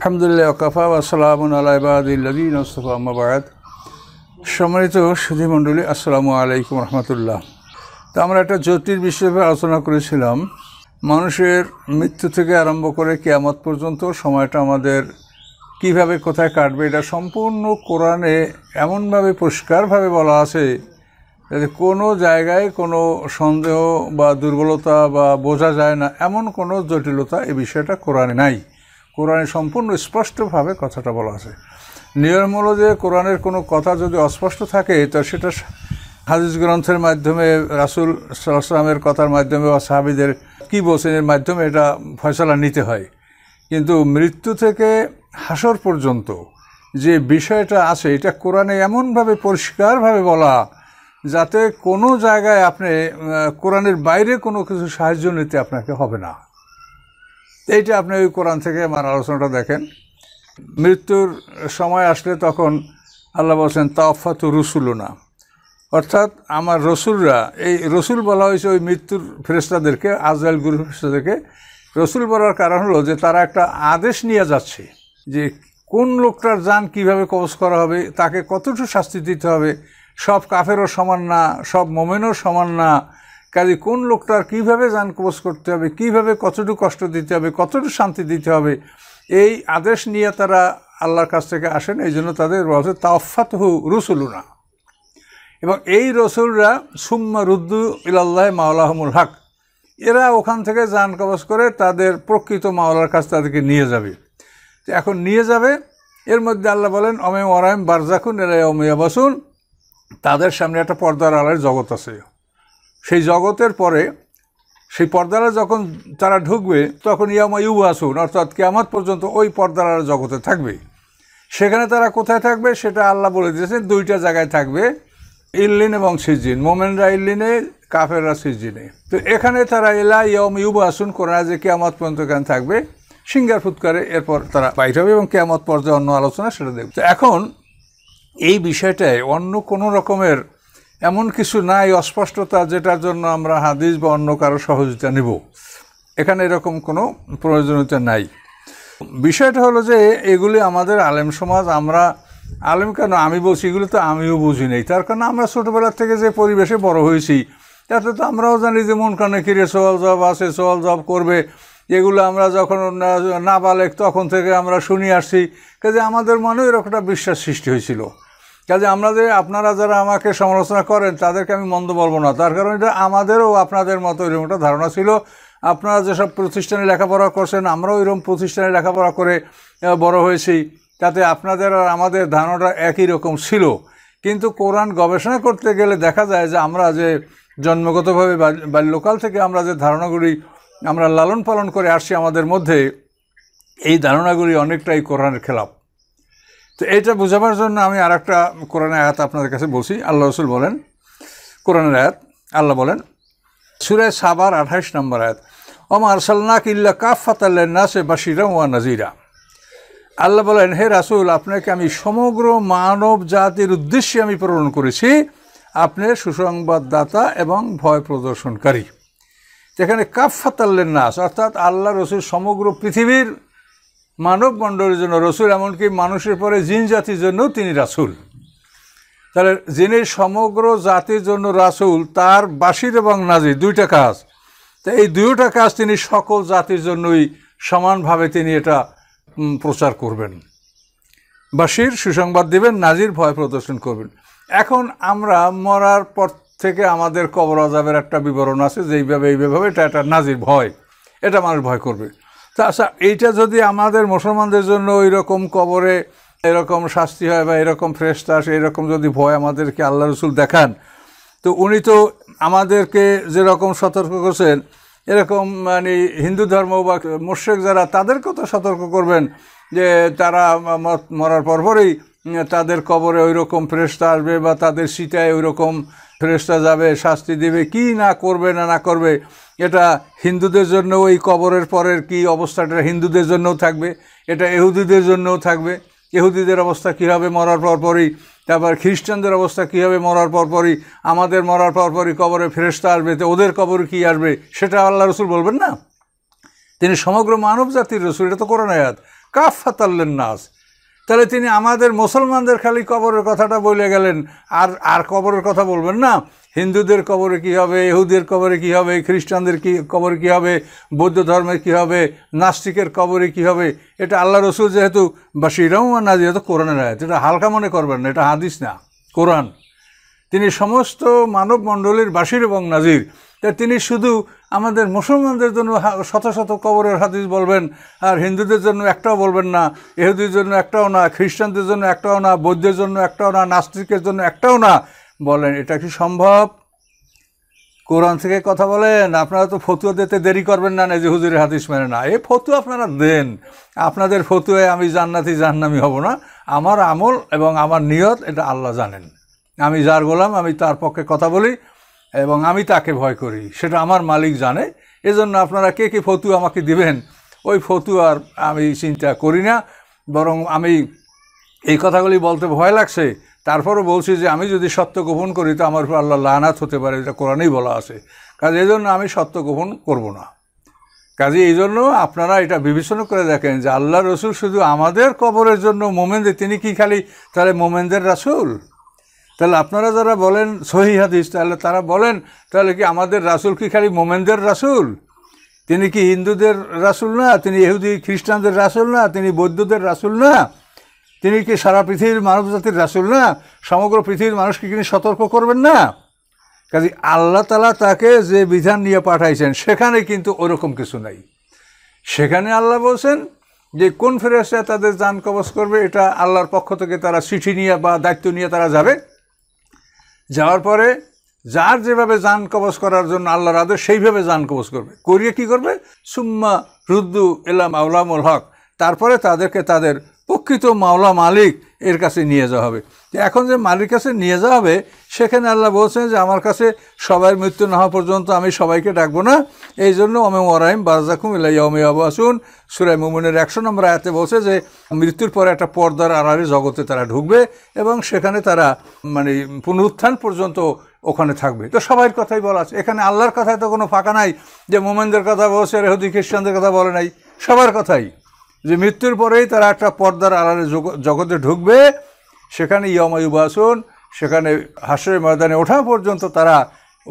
আলহামদুলিল্লাহ ওকাফা আসসালামুন আলাইবাদিল্লাদিন ওস্তফা আম্মাবাদ সম্মানিত সুধীমণ্ডলী আসসালামু আলাইকুম রহমতুল্লাহ তো আমরা একটা জ্যোতির বিষয়ে আলোচনা করেছিলাম মানুষের মৃত্যু থেকে আরম্ভ করে কেয়ামত পর্যন্ত সময়টা আমাদের কিভাবে কোথায় কাটবে এটা সম্পূর্ণ কোরআনে এমনভাবে পরিষ্কারভাবে বলা আছে যাতে কোনো জায়গায় কোনো সন্দেহ বা দুর্বলতা বা বোঝা যায় না এমন কোনো জটিলতা এ বিষয়টা কোরআনে নাই কোরআনে সম্পূর্ণ স্পষ্টভাবে কথাটা বলা আছে নিয়ম হলো যে কোরআনের কোনো কথা যদি অস্পষ্ট থাকে তো সেটা হাদিস গ্রন্থের মাধ্যমে রাসুল সাল্লামের কথার মাধ্যমে বা সাহাবিদের কী বোসেনের মাধ্যমে এটা ফয়সলা নিতে হয় কিন্তু মৃত্যু থেকে হাসর পর্যন্ত যে বিষয়টা আছে এটা কোরআনে এমনভাবে পরিষ্কারভাবে বলা যাতে কোনো জায়গায় আপনি কোরআনের বাইরে কোনো কিছু সাহায্য নিতে আপনাকে হবে না এইটা আপনি ওই কোরআন থেকে আমার আলোচনাটা দেখেন মৃত্যুর সময় আসলে তখন আল্লাহ বলছেন তাফাতু রসুলনা অর্থাৎ আমার রসুলরা এই রসুল বলা হয়েছে ওই মৃত্যুর ফেরেস্তাদেরকে আজরাইল গুরু ফেরেস্তাদেরকে রসুল বলার কারণ হলো যে তারা একটা আদেশ নিয়ে যাচ্ছে যে কোন লোকটার যান কিভাবে কবজ করা হবে তাকে কতটুকু শাস্তি দিতে হবে সব কাফেরও সমান না সব মোমেনও সমান না কাজে কোন লোকটার কীভাবে যান কবচ করতে হবে কীভাবে কতটুকু কষ্ট দিতে হবে কতটুকু শান্তি দিতে হবে এই আদেশ নিয়ে তারা আল্লাহর কাছ থেকে আসেন এই জন্য তাদের বলা হচ্ছে অফাত হু রসুলুনা এবং এই রসুলরা সুম্মা রুদ্দু ইল্লাহ মাওলাহমুল হক এরা ওখান থেকে যান কবচ করে তাদের প্রকৃত মাওলার কাছে তাদেরকে নিয়ে যাবে এখন নিয়ে যাবে এর মধ্যে আল্লাহ বলেন অমেম অরাইম বারজাকুন এরা অমিয়া বসুন তাদের সামনে একটা পর্দার আলের জগৎ আছে সেই জগতের পরে সেই পর্দারা যখন তারা ঢুকবে তখন ইয়ামা ইউ আসুন অর্থাৎ কেয়ামত পর্যন্ত ওই পর্দারা জগতে থাকবে সেখানে তারা কোথায় থাকবে সেটা আল্লাহ বলে দিয়েছেন দুইটা জায়গায় থাকবে ইল্লিন এবং সিজিন মোমেনরা ইল্লিনে কাফেররা সিজিনে তো এখানে তারা এলা ইয়ম ইউব আসুন কোরআনা যে কেয়ামত পর্যন্ত এখানে থাকবে সিঙ্গার ফুৎকারে এরপর তারা বাইর হবে এবং কেয়ামত পর্যায়ে অন্য আলোচনা সেটা দেখবে তো এখন এই বিষয়টায় অন্য কোনো রকমের এমন কিছু নাই অস্পষ্টতা যেটার জন্য আমরা হাদিস বা অন্য কারো সহযোগিতা নেব এখানে এরকম কোনো প্রয়োজনীয়তা নাই বিষয়টা হলো যে এগুলি আমাদের আলেম সমাজ আমরা আলেম কেন আমি বলছি এগুলো তো আমিও বুঝি নাই তার কারণে আমরা ছোটোবেলার থেকে যে পরিবেশে বড় হয়েছি তাতে তো আমরাও জানি যে মন কানে কিরে সোয়াল জব আছে সোয়াল জব করবে এগুলো আমরা যখন না বালেক তখন থেকে আমরা শুনি আসছি কাজে আমাদের মনেও এরকম একটা বিশ্বাস সৃষ্টি হয়েছিল কাজে আমরা যে আপনারা যারা আমাকে সমালোচনা করেন তাদেরকে আমি মন্দ বলবো না তার কারণ এটা আমাদেরও আপনাদের মতো এরকম একটা ধারণা ছিল আপনারা যেসব প্রতিষ্ঠানে লেখাপড়া করছেন আমরাও এরকম প্রতিষ্ঠানে লেখাপড়া করে বড় হয়েছি তাতে আপনাদের আর আমাদের ধারণাটা একই রকম ছিল কিন্তু কোরআন গবেষণা করতে গেলে দেখা যায় যে আমরা যে জন্মগতভাবে বাল্যকাল থেকে আমরা যে ধারণাগুলি আমরা লালন পালন করে আসছি আমাদের মধ্যে এই ধারণাগুলি অনেকটাই কোরআনের খেলাপ তো এটা বোঝাবার জন্য আমি আর একটা কোরআন আয়াত আপনাদের কাছে বলছি আল্লাহ রসুল বলেন কোরআনের আয়াত আল্লাহ বলেন সুরে সাবার আঠাইশ নম্বর আয়াত ওম আরসাল্লাক ইল্লা কাফাত নাসে বাসিরা ওয়া নাজিরা আল্লাহ বলেন হে রাসুল আপনাকে আমি সমগ্র মানব জাতির উদ্দেশ্যে আমি প্রেরণ করেছি আপনি সুসংবাদদাতা এবং ভয় প্রদর্শনকারী এখানে কাফাত নাস অর্থাৎ আল্লাহ রসুল সমগ্র পৃথিবীর মানব মণ্ডলের জন্য রসুল এমনকি মানুষের পরে জিন জাতির জন্য তিনি রাসুল তাহলে যিনি সমগ্র জাতির জন্য রাসুল তার বাসির এবং নাজির দুইটা কাজ তো এই দুইটা কাজ তিনি সকল জাতির জন্যই সমানভাবে তিনি এটা প্রচার করবেন বাসির সুসংবাদ দেবেন নাজির ভয় প্রদর্শন করবেন এখন আমরা মরার পর থেকে আমাদের কবর আজাবের একটা বিবরণ আছে যেইভাবে এইভাবে এটা একটা নাজির ভয় এটা মানুষ ভয় করবে তা আচ্ছা এইটা যদি আমাদের মুসলমানদের জন্য ওই রকম কবরে এরকম শাস্তি হয় বা এরকম ফ্রেশ তাস এরকম যদি ভয় আমাদেরকে আল্লাহ রসুল দেখান তো উনি তো আমাদেরকে যেরকম সতর্ক করছেন এরকম মানে হিন্দু ধর্ম বা মোর্শেক যারা তাদেরকে তো সতর্ক করবেন যে তারা মরার পরপরই তাদের কবরে ওই রকম ফ্রেশটা আসবে বা তাদের সিটায় ওই রকম ফ্রেশটা যাবে শাস্তি দেবে কি না করবে না না করবে এটা হিন্দুদের জন্য ওই কবরের পরের কি অবস্থাটা হিন্দুদের জন্যও থাকবে এটা এহুদিদের জন্যও থাকবে এহুদিদের অবস্থা কী হবে মরার পর পরই তারপর খ্রিস্টানদের অবস্থা কী হবে মরার পর পরই আমাদের মরার পর পরই কবরে ফেরস্তা আসবে তো ওদের কবরে কী আসবে সেটা আল্লাহ রসুল বলবেন না তিনি সমগ্র মানব জাতির রসুল এটা তো কোরআন আয়াত কাফ ফাতাল্লেন নাস তাহলে তিনি আমাদের মুসলমানদের খালি কবরের কথাটা বলে গেলেন আর আর কবরের কথা বলবেন না হিন্দুদের কবরে কি হবে ইহুদের কবরে কি হবে খ্রিস্টানদের কি কবরে কি হবে বৌদ্ধ ধর্মের কি হবে নাস্তিকের কবরে কি হবে এটা আল্লাহ রসুল যেহেতু বা শ্রীরামা না যেহেতু কোরআনের আয়াত এটা হালকা মনে করবেন না এটা হাদিস না কোরআন তিনি সমস্ত মানবমণ্ডলীর বাসির এবং নাজির তা তিনি শুধু আমাদের মুসলমানদের জন্য শত শত কবরের হাদিস বলবেন আর হিন্দুদের জন্য একটাও বলবেন না এহুদির জন্য একটাও না খ্রিস্টানদের জন্য একটাও না বৌদ্ধের জন্য একটাও না নাস্তিকের জন্য একটাও না বলেন এটা কি সম্ভব কোরআন থেকে কথা বলেন আপনারা তো ফতুয়া দিতে দেরি করবেন না নেজে হুজুরের হাদিস মেনে না এ ফতুয়া আপনারা দেন আপনাদের ফতুয়ায় আমি জান্নাতি জাহ্নামি হব না আমার আমল এবং আমার নিয়ত এটা আল্লাহ জানেন আমি যার গোলাম আমি তার পক্ষে কথা বলি এবং আমি তাকে ভয় করি সেটা আমার মালিক জানে এজন্য আপনারা কে কে ফতুয়া আমাকে দিবেন ওই ফতুয়ার আমি চিন্তা করি না বরং আমি এই কথাগুলি বলতে ভয় লাগছে তারপরও বলছি যে আমি যদি সত্য গোপন করি তো আমার উপর আল্লাহ লানাত হতে পারে এটা কোরআনেই বলা আছে কাজে এই জন্য আমি সত্য গোপন করব না কাজে এই জন্য আপনারা এটা বিবেচনা করে দেখেন যে আল্লাহ রসুল শুধু আমাদের কবরের জন্য মোমেনদের তিনি কি খালি তাহলে মোমেনদের রাসুল তাহলে আপনারা যারা বলেন সহি হাদিস তাহলে তারা বলেন তাহলে কি আমাদের রাসুল কি খালি মোমেনদের রাসুল তিনি কি হিন্দুদের রাসুল না তিনি ইহুদি খ্রিস্টানদের রাসুল না তিনি বৌদ্ধদের রাসুল না তিনি কি সারা পৃথিবীর মানব জাতির রাসুল না সমগ্র পৃথিবীর মানুষকে তিনি সতর্ক করবেন না কাজে আল্লাহ তালা তাকে যে বিধান নিয়ে পাঠাইছেন সেখানে কিন্তু ওরকম কিছু নাই সেখানে আল্লাহ বলছেন যে কোন ফেরেসরা তাদের যান কবচ করবে এটা আল্লাহর পক্ষ থেকে তারা চিঠি নিয়ে বা দায়িত্ব নিয়ে তারা যাবে যাওয়ার পরে যার যেভাবে যান কবচ করার জন্য আল্লাহর আদেশ সেইভাবে যান কবচ করবে করিয়ে কি করবে সুম্মা রুদ্দু এলাম আউলামুল হক তারপরে তাদেরকে তাদের প্রকৃত মাওলা মালিক এর কাছে নিয়ে যাওয়া হবে এখন যে মালিক কাছে নিয়ে যাওয়া হবে সেখানে আল্লাহ বলছেন যে আমার কাছে সবাই মৃত্যু না হওয়া পর্যন্ত আমি সবাইকে ডাকবো না এই জন্য অমে ওরাইম বারাজাকুম আবু আসুন সুরাই মুমিনের একশো নম্বর আয়াতে বলছে যে মৃত্যুর পরে একটা পর্দার আড়ারে জগতে তারা ঢুকবে এবং সেখানে তারা মানে পুনরুত্থান পর্যন্ত ওখানে থাকবে তো সবাইয়ের কথাই বলা আছে এখানে আল্লাহর কথায় তো কোনো ফাঁকা নাই যে মোমেনদের কথা বলছে রেহদি খ্রিস্টানদের কথা বলে নাই সবার কথাই যে মৃত্যুর পরেই তারা একটা পর্দার আড়ালে জগতে ঢুকবে সেখানে ইয়মায়ুবাসন সেখানে হাসের ময়দানে ওঠা পর্যন্ত তারা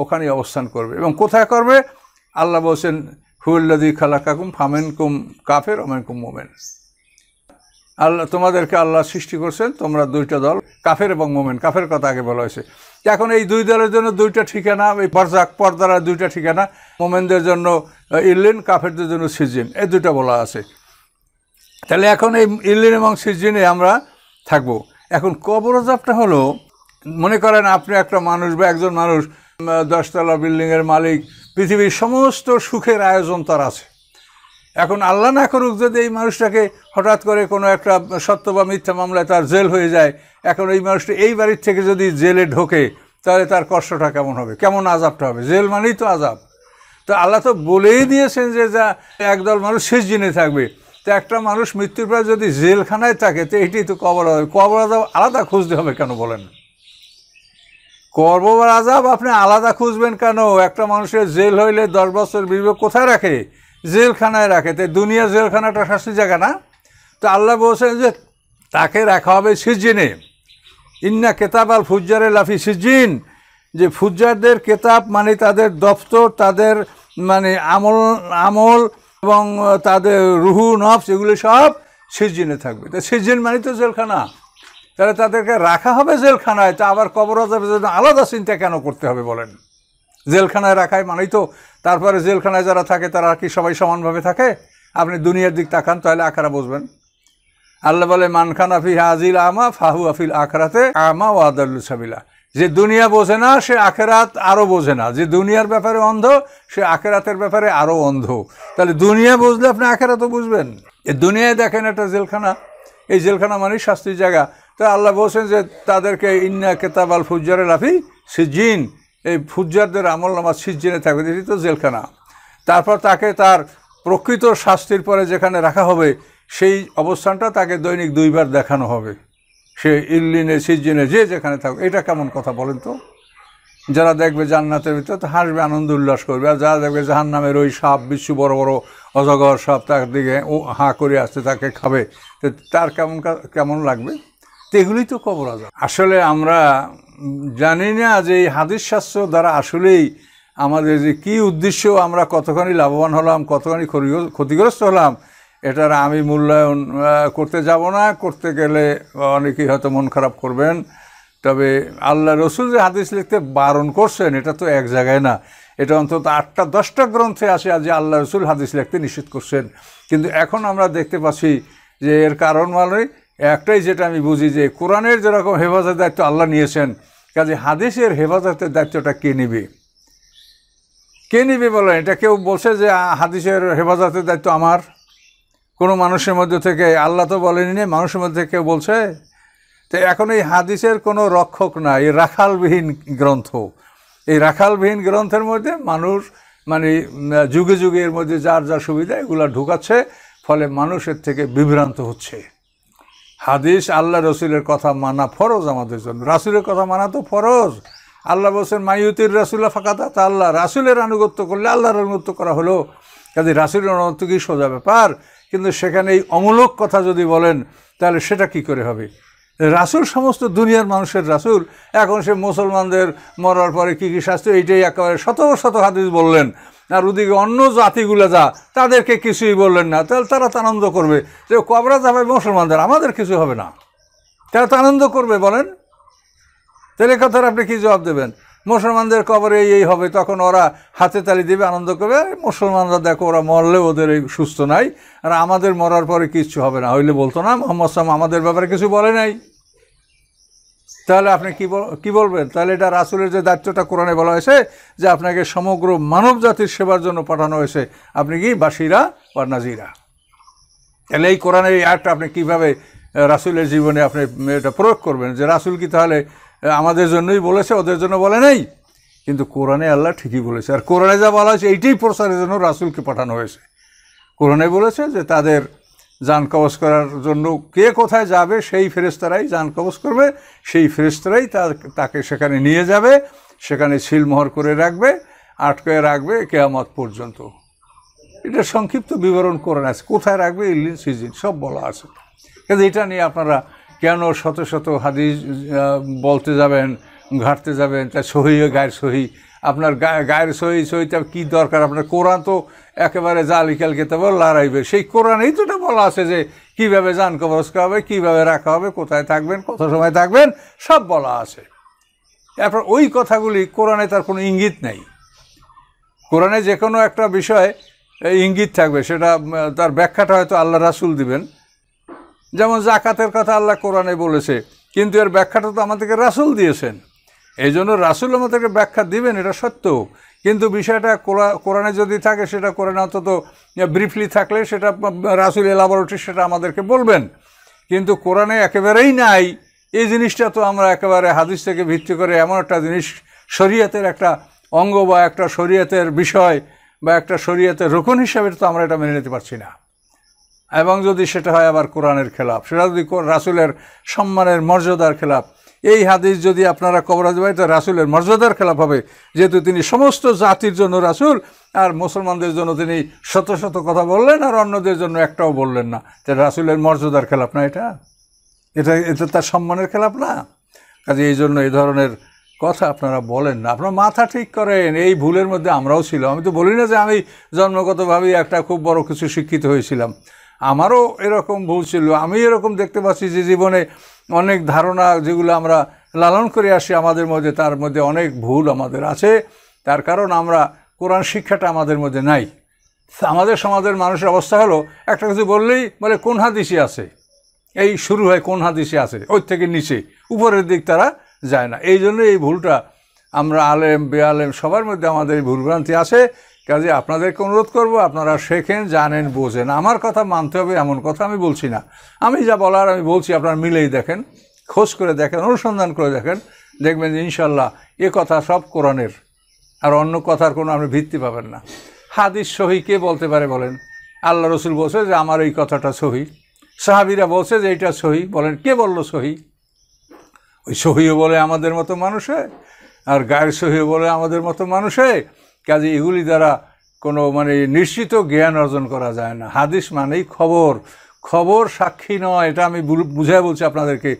ওখানে অবস্থান করবে এবং কোথায় করবে আল্লাহ বলছেন হুল্লাদি খালাকাকুম ফামেনকুম কাফের কুম মোমেন আল্লাহ তোমাদেরকে আল্লাহ সৃষ্টি করছেন তোমরা দুইটা দল কাফের এবং মোমেন কাফের কথা আগে বলা হয়েছে এখন এই দুই দলের জন্য দুইটা ঠিকানা এই পর্যাক পর্দারা দুইটা ঠিকানা মোমেনদের জন্য ইল্লিন কাফেরদের জন্য সিজিন এই দুইটা বলা আছে তাহলে এখন এই ইলিন এবং সিজিনে আমরা থাকব এখন কবরজাবটা হলো মনে করেন আপনি একটা মানুষ বা একজন মানুষ দশতলা বিল্ডিংয়ের মালিক পৃথিবীর সমস্ত সুখের আয়োজন তার আছে এখন আল্লাহ না করুক যদি এই মানুষটাকে হঠাৎ করে কোনো একটা সত্য বা মিথ্যা মামলায় তার জেল হয়ে যায় এখন এই মানুষটা এই বাড়ির থেকে যদি জেলে ঢোকে তাহলে তার কষ্টটা কেমন হবে কেমন আজাবটা হবে জেল মানেই তো আজাব তো আল্লাহ তো বলেই দিয়েছেন যে যা একদল মানুষ শেষ জিনে থাকবে তো একটা মানুষ মৃত্যুর পর যদি জেলখানায় থাকে তো এটি তো কবর আজাব কবর আজাব আলাদা খুঁজতে হবে কেন বলেন কবর আজাব আপনি আলাদা খুঁজবেন কেন একটা মানুষের জেল হইলে দশ বছর বিবেক কোথায় রাখে জেলখানায় রাখে তো দুনিয়া জেলখানাটা শাস্তি জায়গা না তো আল্লাহ বলছেন যে তাকে রাখা হবে সিজিনে ইন্না কেতাব আল ফুজ্জারে লাফি সিজিন যে ফুজ্জারদের কেতাব মানে তাদের দপ্তর তাদের মানে আমল আমল এবং তাদের রুহু নফ এগুলো সব সিজিনে থাকবে তা সিজিন মানে তো জেলখানা তাহলে তাদেরকে রাখা হবে জেলখানায় তা আবার কবর আজাবের আলাদা চিন্তা কেন করতে হবে বলেন জেলখানায় রাখায় মানেই তো তারপরে জেলখানায় যারা থাকে তারা কি সবাই সমানভাবে থাকে আপনি দুনিয়ার দিক তাকান তাহলে আখারা বুঝবেন আল্লাহ বলে মানখান আফি হাজিল আমা ফাহু আফিল আখরাতে আমা ওয়াদাল্লু সাবিলা যে দুনিয়া বোঝে না সে আখেরাত আরও বোঝে না যে দুনিয়ার ব্যাপারে অন্ধ সে আখেরাতের ব্যাপারে আরও অন্ধ তাহলে দুনিয়া বুঝলে আপনি আখেরাতও বুঝবেন এ দুনিয়ায় দেখেন একটা জেলখানা এই জেলখানা মানে শাস্তির জায়গা তো আল্লাহ বলছেন যে তাদেরকে ইন্না কেতাব আল ফুজ্জারে লাফি সিজিন এই ফুজ্জারদের আমল আমার সিজিনে থাকবে এটি তো জেলখানা তারপর তাকে তার প্রকৃত শাস্তির পরে যেখানে রাখা হবে সেই অবস্থানটা তাকে দৈনিক দুইবার দেখানো হবে সে ইল্লিনে সিজিনে যে যেখানে থাকুক এটা কেমন কথা বলেন তো যারা দেখবে জান্নাতের ভিতরে তো হাসবে আনন্দ উল্লাস করবে আর যারা দেখবে জাহান নামের ওই সাপ বিশ্ব বড় বড় অজগর সাপ তার দিকে ও হাঁ করে আসতে তাকে খাবে তো তার কেমন কেমন লাগবে তো তো কবর আজ আসলে আমরা জানি না যে এই হাদিস শাস্ত্র দ্বারা আসলেই আমাদের যে কী উদ্দেশ্য আমরা কতখানি লাভবান হলাম কতখানি ক্ষতিগ্রস্ত হলাম এটার আমি মূল্যায়ন করতে যাব না করতে গেলে অনেকেই হয়তো মন খারাপ করবেন তবে আল্লাহ রসুল যে হাদিস লিখতে বারণ করছেন এটা তো এক জায়গায় না এটা অন্তত আটটা দশটা গ্রন্থে আসে আজ আল্লাহ রসুল হাদিস লিখতে নিষেধ করছেন কিন্তু এখন আমরা দেখতে পাচ্ছি যে এর কারণ মানে একটাই যেটা আমি বুঝি যে কোরআনের যেরকম হেফাজতের দায়িত্ব আল্লাহ নিয়েছেন কাজে হাদিসের হেফাজতের দায়িত্বটা কে নিবে কে নিবে বলেন এটা কেউ বলছে যে হাদিসের হেফাজতের দায়িত্ব আমার কোনো মানুষের মধ্যে থেকে আল্লাহ তো বলেনি মানুষের মধ্যে কেউ বলছে তো এখন এই হাদিসের কোনো রক্ষক না এই রাখালবিহীন গ্রন্থ এই রাখালবিহীন গ্রন্থের মধ্যে মানুষ মানে যুগে যুগে এর মধ্যে যার যা সুবিধা এগুলো ঢুকাচ্ছে ফলে মানুষের থেকে বিভ্রান্ত হচ্ছে হাদিস আল্লাহ রসুলের কথা মানা ফরজ আমাদের জন্য রাসুলের কথা মানা তো ফরজ আল্লাহ বলছেন মাইউতির রাসুল্লাহ ফাঁকাতা তা আল্লাহ রাসুলের আনুগত্য করলে আল্লাহর আনুগত্য করা হলো কাজে রাসুলের অনুগত্য কি সোজা ব্যাপার কিন্তু সেখানে এই অমূলক কথা যদি বলেন তাহলে সেটা কি করে হবে রাসুল সমস্ত দুনিয়ার মানুষের রাসুল এখন সে মুসলমানদের মরার পরে কী কী শাস্তি এইটাই একেবারে শত শত হাদিস বললেন আর ওদিকে অন্য জাতিগুলো যা তাদেরকে কিছুই বললেন না তাহলে তারা তো আনন্দ করবে যে কবরা যাবে মুসলমানদের আমাদের কিছু হবে না তারা তো আনন্দ করবে বলেন তাহলে কথার আপনি কী জবাব দেবেন মুসলমানদের কবরে এই হবে তখন ওরা হাতে তালি দেবে আনন্দ করবে মুসলমানরা দেখো ওরা মরলে ওদের এই সুস্থ নাই আর আমাদের মরার পরে কিচ্ছু হবে না হইলে বলতো না মোহাম্মদ সাম আমাদের ব্যাপারে কিছু বলে নাই তাহলে আপনি কী কী বলবেন তাহলে এটা রাসুলের যে দায়িত্বটা কোরআনে বলা হয়েছে যে আপনাকে সমগ্র মানব জাতির সেবার জন্য পাঠানো হয়েছে আপনি কি বাসিরা বা নাজিরা তাহলে এই কোরআনের এই আর্টটা আপনি কীভাবে রাসুলের জীবনে আপনি এটা প্রয়োগ করবেন যে রাসুল কি তাহলে আমাদের জন্যই বলেছে ওদের জন্য বলে নাই কিন্তু কোরআনে আল্লাহ ঠিকই বলেছে আর কোরআনে যা বলা হয়েছে এইটাই প্রচারের জন্য রাসুলকে পাঠানো হয়েছে কোরআনে বলেছে যে তাদের যান কবচ করার জন্য কে কোথায় যাবে সেই ফেরেস্তারাই যান কবচ করবে সেই ফেরেস্তারাই তাকে সেখানে নিয়ে যাবে সেখানে শিলমোহর করে রাখবে আটকে রাখবে কেয়ামত পর্যন্ত এটা সংক্ষিপ্ত বিবরণ করে আছে কোথায় রাখবে ইলিন সিজিন সব বলা আছে কিন্তু এটা নিয়ে আপনারা কেন শত শত হাদিস বলতে যাবেন ঘাটতে যাবেন তা সহি গায়ের সহি আপনার গায়ের সহি সহিটা কী দরকার আপনার কোরআন তো একেবারে জালিকাল কেতাব লড়াইবে সেই কোরআনেই তো এটা বলা আছে যে কীভাবে যান কবরস হবে কীভাবে রাখা হবে কোথায় থাকবেন কত সময় থাকবেন সব বলা আছে এরপর ওই কথাগুলি কোরআনে তার কোনো ইঙ্গিত নেই কোরআনে যে কোনো একটা বিষয় ইঙ্গিত থাকবে সেটা তার ব্যাখ্যাটা হয়তো আল্লাহ রাসুল দিবেন যেমন জাকাতের কথা আল্লাহ কোরআনে বলেছে কিন্তু এর ব্যাখ্যাটা তো আমাদেরকে রাসুল দিয়েছেন এই জন্য রাসুল আমাদেরকে ব্যাখ্যা দিবেন এটা সত্য কিন্তু বিষয়টা কোরআনে যদি থাকে সেটা কোরআনে অন্তত ব্রিফলি থাকলে সেটা রাসুল এলাবরেটরি সেটা আমাদেরকে বলবেন কিন্তু কোরআনে একেবারেই নাই এই জিনিসটা তো আমরা একেবারে হাদিস থেকে ভিত্তি করে এমন একটা জিনিস শরীয়তের একটা অঙ্গ বা একটা শরীয়তের বিষয় বা একটা শরীয়তের রোকন হিসাবে তো আমরা এটা মেনে নিতে পারছি না এবং যদি সেটা হয় আবার কোরআনের খেলাপ সেটা যদি রাসুলের সম্মানের মর্যাদার খেলাপ এই হাদিস যদি আপনারা কবরাজ ভাই তো রাসুলের মর্যাদার খেলাপ হবে যেহেতু তিনি সমস্ত জাতির জন্য রাসুল আর মুসলমানদের জন্য তিনি শত শত কথা বললেন আর অন্যদের জন্য একটাও বললেন না যে রাসুলের মর্যাদার খেলাপ না এটা এটা এটা তার সম্মানের খেলাপ না কাজে এই জন্য এই ধরনের কথা আপনারা বলেন না আপনার মাথা ঠিক করেন এই ভুলের মধ্যে আমরাও ছিলাম আমি তো বলি না যে আমি জন্মগতভাবেই একটা খুব বড় কিছু শিক্ষিত হয়েছিলাম আমারও এরকম ভুল ছিল আমি এরকম দেখতে পাচ্ছি যে জীবনে অনেক ধারণা যেগুলো আমরা লালন করে আসি আমাদের মধ্যে তার মধ্যে অনেক ভুল আমাদের আছে তার কারণ আমরা কোরআন শিক্ষাটা আমাদের মধ্যে নাই আমাদের সমাজের মানুষের অবস্থা হলো একটা কিছু বললেই বলে কোন হাদিসি আছে এই শুরু হয় কোন হাদিসি আছে ওর থেকে নিচে উপরের দিক তারা যায় না এই জন্য এই ভুলটা আমরা আলেম বেআলেম সবার মধ্যে আমাদের এই ভুলভ্রান্তি আছে কাজে আপনাদেরকে অনুরোধ করব আপনারা শেখেন জানেন বোঝেন আমার কথা মানতে হবে এমন কথা আমি বলছি না আমি যা বলার আমি বলছি আপনারা মিলেই দেখেন খোঁজ করে দেখেন অনুসন্ধান করে দেখেন দেখবেন যে ইনশাল্লাহ এ কথা সব কোরআনের আর অন্য কথার কোনো আপনি ভিত্তি পাবেন না হাদিস সহি কে বলতে পারে বলেন আল্লাহ রসুল বলছে যে আমার এই কথাটা সহি সাহাবিরা বলছে যে এইটা সহি বলেন কে বলল সহি ওই সহিও বলে আমাদের মতো মানুষে আর গায়ের সহিও বলে আমাদের মতো মানুষে কাজে এগুলি দ্বারা কোনো মানে নিশ্চিত জ্ঞান অর্জন করা যায় না হাদিস মানেই খবর খবর সাক্ষী নয় এটা আমি বুঝাই বলছি আপনাদেরকে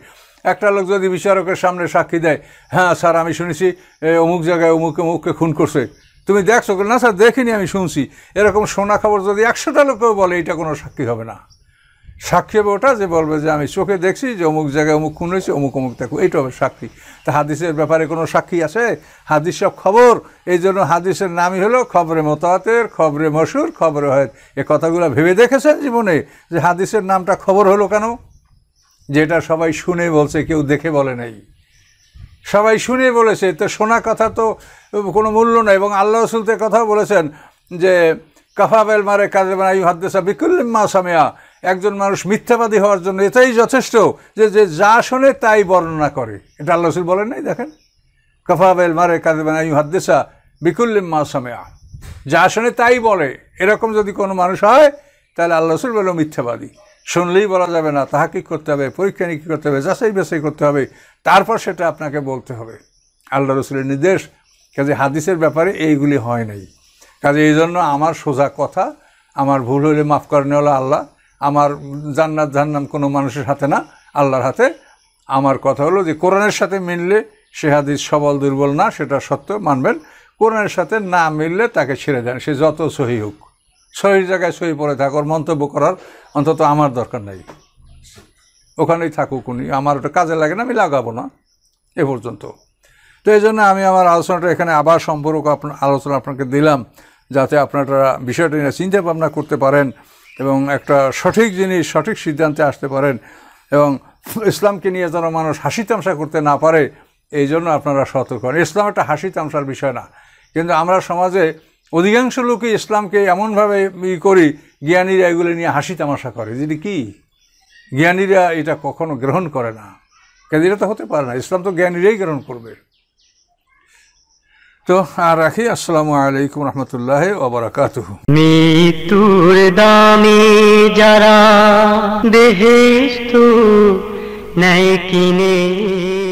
একটা লোক যদি বিচারকের সামনে সাক্ষী দেয় হ্যাঁ স্যার আমি শুনেছি অমুক জায়গায় অমুক অমুককে খুন করছে তুমি দেখছো না স্যার দেখিনি আমি শুনছি এরকম সোনা খবর যদি একশোটা লোকেও বলে এটা কোনো সাক্ষী হবে না সাক্ষী হবে ওটা যে বলবে যে আমি চোখে দেখছি যে অমুক জায়গায় অমুক খুন হয়েছে অমুক অমুক দেখো এইটা হবে সাক্ষী তা হাদিসের ব্যাপারে কোনো সাক্ষী আছে হাদিস সব খবর এই জন্য হাদিসের নামই হলো খবরে মতাতের খবরে মশুর খবরে হয় এ কথাগুলো ভেবে দেখেছেন জীবনে যে হাদিসের নামটা খবর হলো কেন যেটা সবাই শুনে বলছে কেউ দেখে বলে নাই সবাই শুনে বলেছে তো শোনা কথা তো কোনো মূল্য নাই এবং আল্লাহ রসুলতে কথা বলেছেন যে কাফাবেল মারে কাজে মানে ইউ হাদ্দেসা বিকুল্লিম্মা সামিয়া একজন মানুষ মিথ্যাবাদী হওয়ার জন্য এটাই যথেষ্ট যে যে যা শোনে তাই বর্ণনা করে এটা আল্লাহ রসুল বলেন নাই দেখেন কফাবেল মারে কাদেবেন আই হাদ্দেসা বিকুল্লিম মা সামেয়া যা শোনে তাই বলে এরকম যদি কোনো মানুষ হয় তাহলে আল্লাহ রসুল বলল মিথ্যাবাদী শুনলেই বলা যাবে না তাহা কী করতে হবে পরীক্ষা কী করতে হবে যাচাই বেচাই করতে হবে তারপর সেটা আপনাকে বলতে হবে আল্লাহ রসুলের নির্দেশ কাজে হাদিসের ব্যাপারে এইগুলি হয় নাই কাজে এই জন্য আমার সোজা কথা আমার ভুল হলে মাফ করেন হলো আল্লাহ আমার জান্নাত জাহান্নাম কোনো মানুষের হাতে না আল্লাহর হাতে আমার কথা হলো যে কোরআনের সাথে মিললে সে হাদিস সবল দুর্বল না সেটা সত্য মানবেন কোরআনের সাথে না মিললে তাকে ছেড়ে দেন সে যত সহি হোক সহির জায়গায় সহি পড়ে থাকুক মন্তব্য করার অন্তত আমার দরকার নাই ওখানেই থাকুক উনি আমার ওটা কাজে লাগে না আমি লাগাবো না এ পর্যন্ত তো এই জন্য আমি আমার আলোচনাটা এখানে আবার সম্পর্ক আপনার আলোচনা আপনাকে দিলাম যাতে আপনারা বিষয়টা নিয়ে চিন্তা ভাবনা করতে পারেন এবং একটা সঠিক জিনিস সঠিক সিদ্ধান্তে আসতে পারেন এবং ইসলামকে নিয়ে যেন মানুষ হাসি তামসা করতে না পারে এই জন্য আপনারা সতর্ক হন ইসলাম একটা হাসি তামসার বিষয় না কিন্তু আমরা সমাজে অধিকাংশ লোকই ইসলামকে এমনভাবে ই করি জ্ঞানীরা এগুলো নিয়ে হাসি তামাশা করে যেটি কি জ্ঞানীরা এটা কখনো গ্রহণ করে না কেন এটা তো হতে পারে না ইসলাম তো জ্ঞানীরাই গ্রহণ করবে তো আর রাখি আসসালামু আলাইকুম রহমতুল্লাহ ওবরাকাত মৃত্যুর দামি যারা বেহেস্ত নাই কিনে